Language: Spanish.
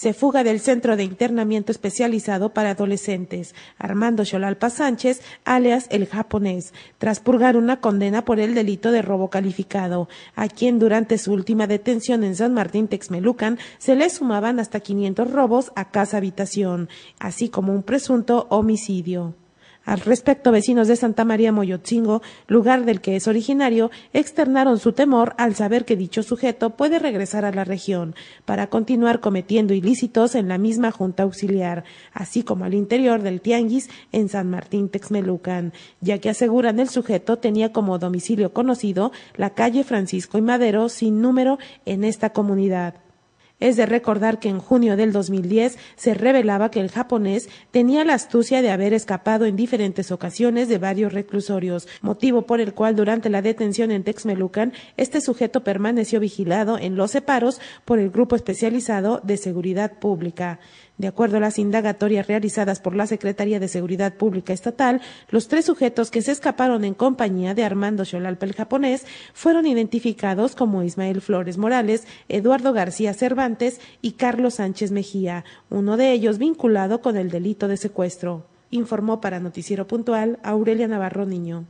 se fuga del Centro de Internamiento Especializado para Adolescentes, Armando Xolalpa Sánchez, alias el japonés, tras purgar una condena por el delito de robo calificado, a quien durante su última detención en San Martín Texmelucan se le sumaban hasta 500 robos a casa habitación, así como un presunto homicidio. Al respecto, vecinos de Santa María Moyotzingo, lugar del que es originario, externaron su temor al saber que dicho sujeto puede regresar a la región para continuar cometiendo ilícitos en la misma Junta Auxiliar, así como al interior del Tianguis en San Martín Texmelucan, ya que aseguran el sujeto tenía como domicilio conocido la calle Francisco y Madero sin número en esta comunidad. Es de recordar que en junio del 2010 se revelaba que el japonés tenía la astucia de haber escapado en diferentes ocasiones de varios reclusorios, motivo por el cual durante la detención en Texmelucan este sujeto permaneció vigilado en los separos por el Grupo Especializado de Seguridad Pública. De acuerdo a las indagatorias realizadas por la Secretaría de Seguridad Pública Estatal, los tres sujetos que se escaparon en compañía de Armando Xolalpa, el japonés, fueron identificados como Ismael Flores Morales, Eduardo García Cervantes, y Carlos Sánchez Mejía, uno de ellos vinculado con el delito de secuestro. Informó para Noticiero Puntual Aurelia Navarro Niño.